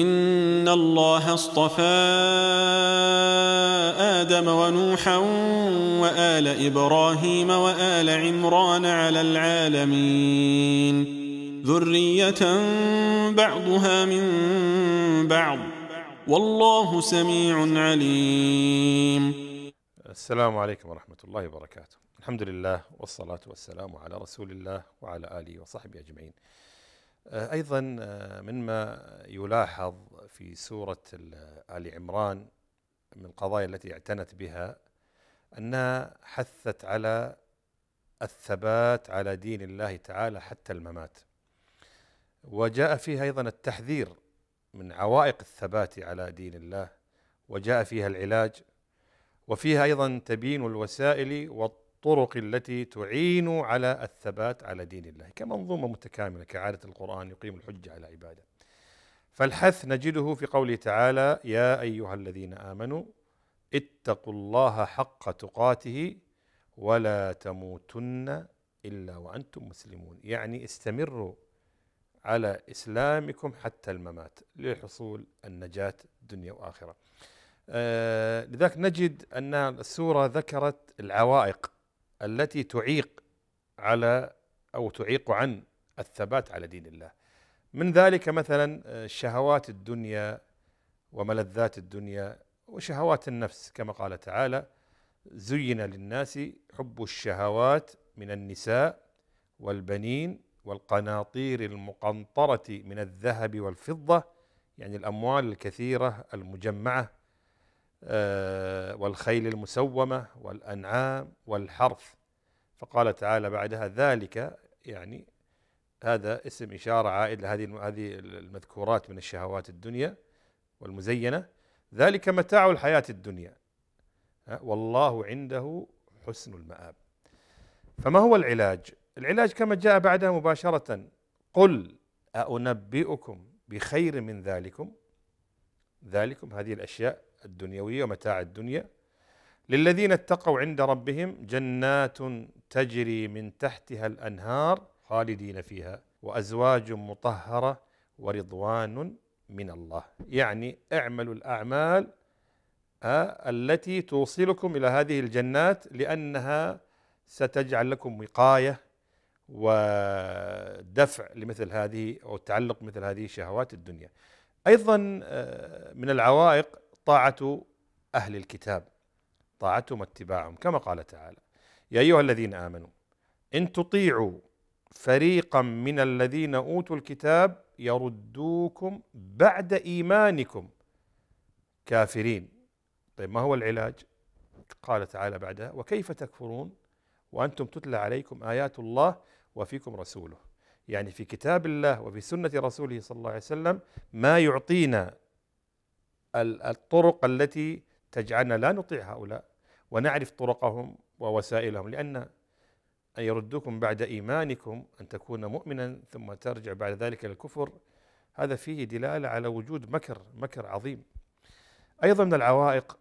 إن الله اصطفى آدم ونوحا وآل إبراهيم وآل عمران على العالمين ذرية بعضها من بعض والله سميع عليم السلام عليكم ورحمة الله وبركاته الحمد لله والصلاة والسلام على رسول الله وعلى آله وصحبه أجمعين آه، أيضا آه، مما يلاحظ في سورة آه، آل عمران من القضايا التي اعتنت بها أنها حثت على الثبات على دين الله تعالى حتى الممات وجاء فيها أيضا التحذير من عوائق الثبات على دين الله وجاء فيها العلاج وفيها أيضا تبيين الوسائل والطرق الطرق التي تعين على الثبات على دين الله كمنظومة متكاملة كعادة القرآن يقيم الحجة على عباده فالحث نجده في قوله تعالى يا أيها الذين آمنوا اتقوا الله حق تقاته ولا تموتن إلا وأنتم مسلمون يعني استمروا على إسلامكم حتى الممات لحصول النجاة دنيا وآخرة آه لذلك نجد أن السورة ذكرت العوائق التي تعيق على او تعيق عن الثبات على دين الله. من ذلك مثلا آه، شهوات الدنيا وملذات الدنيا وشهوات النفس كما قال تعالى: زين للناس حب الشهوات من النساء والبنين والقناطير المقنطرة من الذهب والفضة يعني الأموال الكثيرة المجمعة آه، والخيل المسومة والأنعام والحرث فقال تعالى بعدها ذلك يعني هذا اسم إشارة عائد لهذه هذه المذكورات من الشهوات الدنيا والمزينة ذلك متاع الحياة الدنيا والله عنده حسن المآب فما هو العلاج؟ العلاج كما جاء بعدها مباشرة قل أنبئكم بخير من ذلكم ذلكم هذه الأشياء الدنيوية ومتاع الدنيا للذين اتقوا عند ربهم جنات تجري من تحتها الأنهار خالدين فيها وأزواج مطهرة ورضوان من الله يعني اعملوا الأعمال آه، التي توصلكم إلى هذه الجنات لأنها ستجعل لكم وقاية ودفع لمثل هذه أو التعلق مثل هذه الشهوات الدنيا أيضا آه، من العوائق طاعة أهل الكتاب طاعتهم واتباعهم كما قال تعالى يا أيها الذين آمنوا إن تطيعوا فريقا من الذين أوتوا الكتاب يردوكم بعد إيمانكم كافرين طيب ما هو العلاج قال تعالى بعدها وكيف تكفرون وأنتم تتلى عليكم آيات الله وفيكم رسوله يعني في كتاب الله وفي سنة رسوله صلى الله عليه وسلم ما يعطينا الطرق التي تجعلنا لا نطيع هؤلاء ونعرف طرقهم ووسائلهم لأن أن يردوكم بعد إيمانكم أن تكون مؤمنا ثم ترجع بعد ذلك للكفر الكفر هذا فيه دلالة على وجود مكر مكر عظيم أيضا من العوائق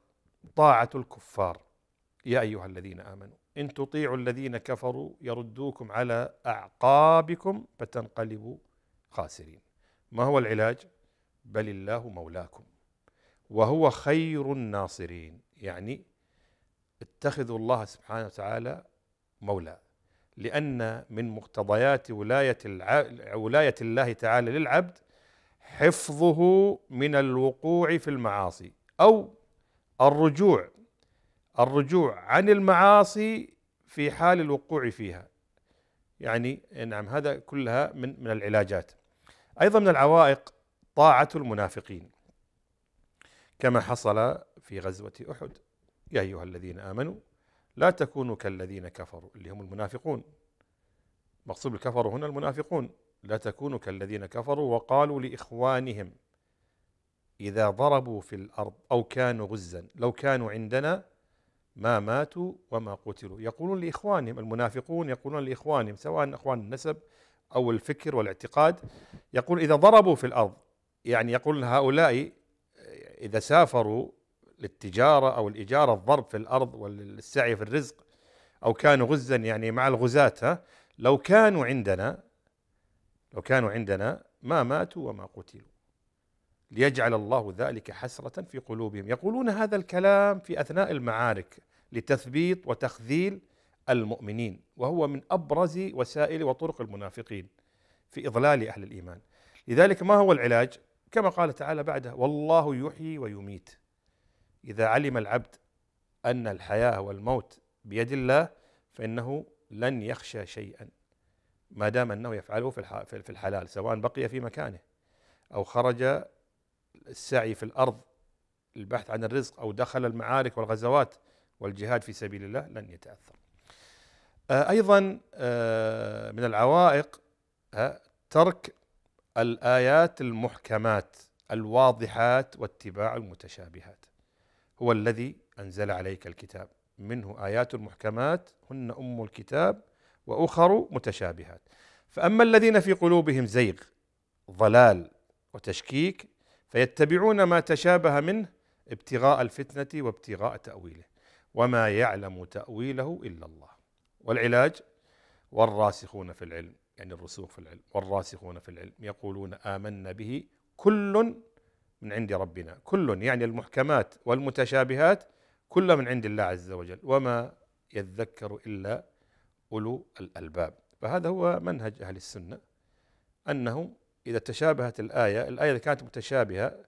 طاعة الكفار يا أيها الذين آمنوا إن تطيعوا الذين كفروا يردوكم على أعقابكم فتنقلبوا خاسرين ما هو العلاج بل الله مولاكم وهو خير الناصرين يعني اتخذوا الله سبحانه وتعالى مولى لأن من مقتضيات ولاية, ولاية الله تعالى للعبد حفظه من الوقوع في المعاصي أو الرجوع الرجوع عن المعاصي في حال الوقوع فيها يعني نعم هذا كلها من من العلاجات ايضا من العوائق طاعه المنافقين كما حصل في غزوة أحد يا أيها الذين آمنوا لا تكونوا كالذين كفروا اللي هم المنافقون مقصود الكفر هنا المنافقون لا تكونوا كالذين كفروا وقالوا لإخوانهم إذا ضربوا في الأرض أو كانوا غزا لو كانوا عندنا ما ماتوا وما قتلوا يقولون لإخوانهم المنافقون يقولون لإخوانهم سواء أخوان النسب أو الفكر والاعتقاد يقول إذا ضربوا في الأرض يعني يقول هؤلاء اذا سافروا للتجاره او الاجاره الضرب في الارض والسعي في الرزق او كانوا غزا يعني مع الغزاة لو كانوا عندنا لو كانوا عندنا ما ماتوا وما قتلوا ليجعل الله ذلك حسرة في قلوبهم يقولون هذا الكلام في أثناء المعارك لتثبيط وتخذيل المؤمنين وهو من أبرز وسائل وطرق المنافقين في إضلال أهل الإيمان لذلك ما هو العلاج كما قال تعالى بعدها والله يحيي ويميت إذا علم العبد أن الحياة والموت بيد الله فإنه لن يخشى شيئا ما دام أنه يفعله في الحلال سواء بقي في مكانه أو خرج السعي في الأرض البحث عن الرزق أو دخل المعارك والغزوات والجهاد في سبيل الله لن يتأثر آه، أيضا آه، من العوائق آه، ترك الآيات المحكمات الواضحات واتباع المتشابهات هو الذي أنزل عليك الكتاب منه آيات محكمات هن أم الكتاب وأخر متشابهات فأما الذين في قلوبهم زيغ ضلال وتشكيك فيتبعون ما تشابه منه ابتغاء الفتنة وابتغاء تأويله وما يعلم تأويله إلا الله والعلاج والراسخون في العلم يعني الرسوخ في العلم والراسخون في العلم يقولون آمنا به كل من عند ربنا كل يعني المحكمات والمتشابهات كل من عند الله عز وجل وما يذكر إلا أولو الألباب فهذا هو منهج أهل السنة أنه إذا تشابهت الآية الآية إذا كانت متشابهة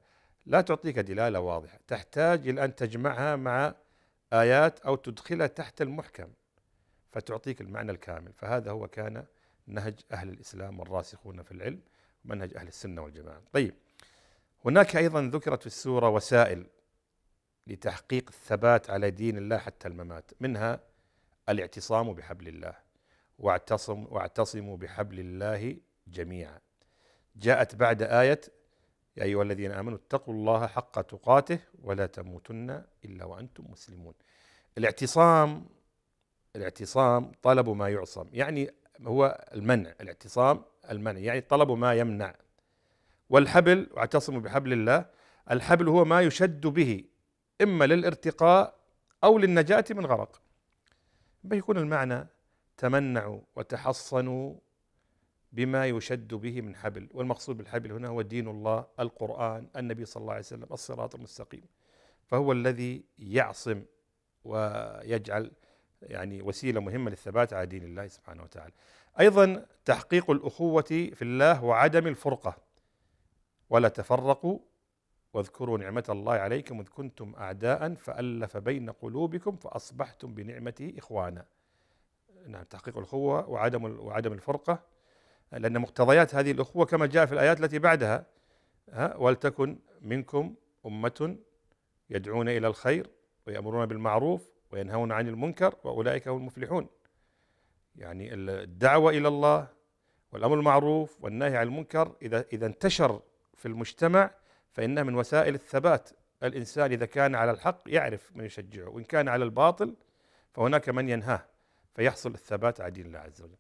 لا تعطيك دلالة واضحة تحتاج إلى أن تجمعها مع آيات أو تدخلها تحت المحكم فتعطيك المعنى الكامل فهذا هو كان نهج أهل الإسلام والراسخون في العلم منهج أهل السنة والجماعة طيب هناك أيضا ذكرت في السورة وسائل لتحقيق الثبات على دين الله حتى الممات منها الاعتصام بحبل الله واعتصم واعتصموا بحبل الله جميعا جاءت بعد آية يا أيها الذين آمنوا اتقوا الله حق تقاته ولا تموتن إلا وأنتم مسلمون الاعتصام الاعتصام طلب ما يعصم يعني هو المنع الاعتصام المنع يعني طلب ما يمنع والحبل واعتصموا بحبل الله الحبل هو ما يشد به إما للارتقاء أو للنجاة من غرق بيكون المعنى تمنعوا وتحصنوا بما يشد به من حبل والمقصود بالحبل هنا هو دين الله القرآن النبي صلى الله عليه وسلم الصراط المستقيم فهو الذي يعصم ويجعل يعني وسيله مهمه للثبات على دين الله سبحانه وتعالى. ايضا تحقيق الاخوه في الله وعدم الفرقه ولا تفرقوا واذكروا نعمة الله عليكم إذ كنتم أعداء فألف بين قلوبكم فأصبحتم بنعمته إخوانا نعم تحقيق الأخوة وعدم وعدم الفرقة لأن مقتضيات هذه الأخوة كما جاء في الآيات التي بعدها ولتكن منكم أمة يدعون إلى الخير ويأمرون بالمعروف وينهون عن المنكر واولئك هم المفلحون يعني الدعوه الى الله والامر المعروف والنهي عن المنكر اذا اذا انتشر في المجتمع فانها من وسائل الثبات الانسان اذا كان على الحق يعرف من يشجعه وان كان على الباطل فهناك من ينهاه فيحصل الثبات على دين الله عز وجل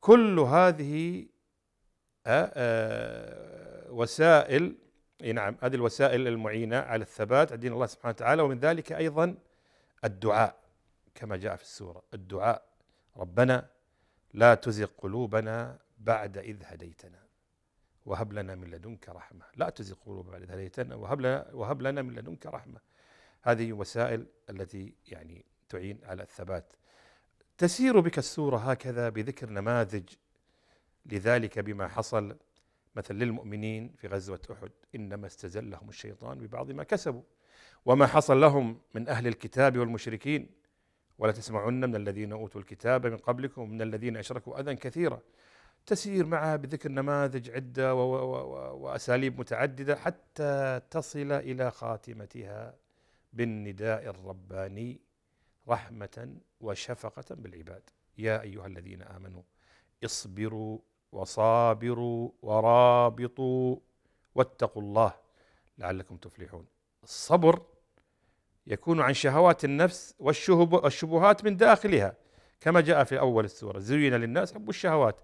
كل هذه آه، آه، وسائل نعم هذه الوسائل المعينه على الثبات على دين الله سبحانه وتعالى ومن ذلك ايضا الدعاء كما جاء في السورة الدعاء ربنا لا تزغ قلوبنا بعد إذ هديتنا وهب لنا من لدنك رحمة لا تزغ قلوبنا بعد إذ هديتنا وهب لنا, وهب لنا من لدنك رحمة هذه وسائل التي يعني تعين على الثبات تسير بك السورة هكذا بذكر نماذج لذلك بما حصل مثل للمؤمنين في غزوة أحد إنما استزلهم الشيطان ببعض ما كسبوا وما حصل لهم من أهل الكتاب والمشركين ولا تسمعن من الذين أوتوا الكتاب من قبلكم ومن الذين أشركوا أذى كثيرا تسير معها بذكر نماذج عدة وأساليب متعددة حتى تصل إلى خاتمتها بالنداء الرباني رحمة وشفقة بالعباد يا أيها الذين آمنوا اصبروا وصابروا ورابطوا واتقوا الله لعلكم تفلحون الصبر يكون عن شهوات النفس والشبهات من داخلها كما جاء في اول السوره زين للناس حب الشهوات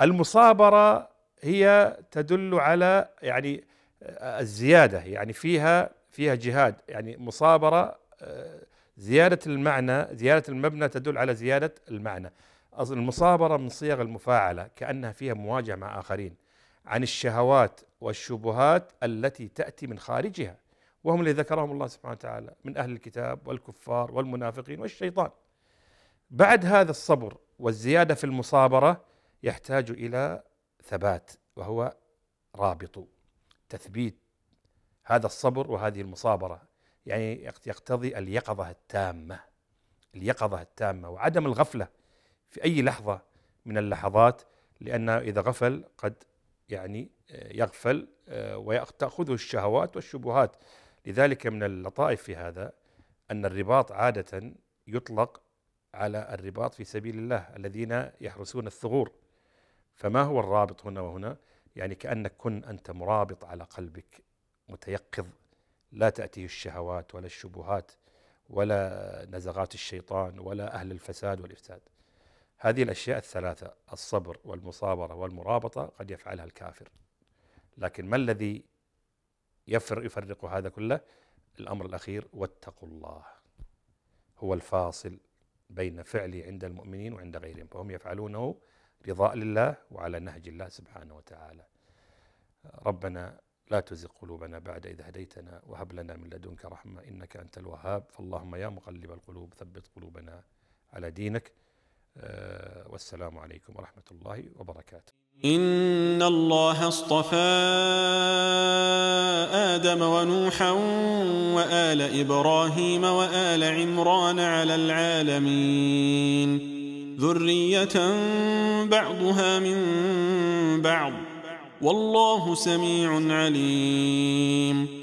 المصابره هي تدل على يعني آه، الزياده يعني فيها فيها جهاد يعني مصابره آه، زياده المعنى زياده المبنى تدل على زياده المعنى المصابره من صيغ المفاعله كانها فيها مواجهه مع اخرين عن الشهوات والشبهات التي تاتي من خارجها وهم اللي ذكرهم الله سبحانه وتعالى من أهل الكتاب والكفار والمنافقين والشيطان بعد هذا الصبر والزيادة في المصابرة يحتاج إلى ثبات وهو رابط تثبيت هذا الصبر وهذه المصابرة يعني يقتضي اليقظة التامة اليقظة التامة وعدم الغفلة في أي لحظة من اللحظات لأن إذا غفل قد يعني آه، يغفل آه، وتأخذه الشهوات والشبهات لذلك من اللطائف في هذا أن الرباط عادة يطلق على الرباط في سبيل الله الذين يحرسون الثغور فما هو الرابط هنا وهنا يعني كأنك كن أنت مرابط على قلبك متيقظ لا تأتيه الشهوات ولا الشبهات ولا نزغات الشيطان ولا أهل الفساد والإفساد هذه الأشياء الثلاثة الصبر والمصابرة والمرابطة قد يفعلها الكافر لكن ما الذي يفر يفرق هذا كله الأمر الأخير واتقوا الله هو الفاصل بين فعلي عند المؤمنين وعند غيرهم فهم يفعلونه رضاء لله وعلى نهج الله سبحانه وتعالى ربنا لا تزغ قلوبنا بعد إذ هديتنا وهب لنا من لدنك رحمة إنك أنت الوهاب فاللهم يا مقلب القلوب ثبت قلوبنا على دينك آه، والسلام عليكم ورحمة الله وبركاته إن الله اصطفى آدم ونوحا وآل إبراهيم وآل عمران على العالمين ذرية بعضها من بعض والله سميع عليم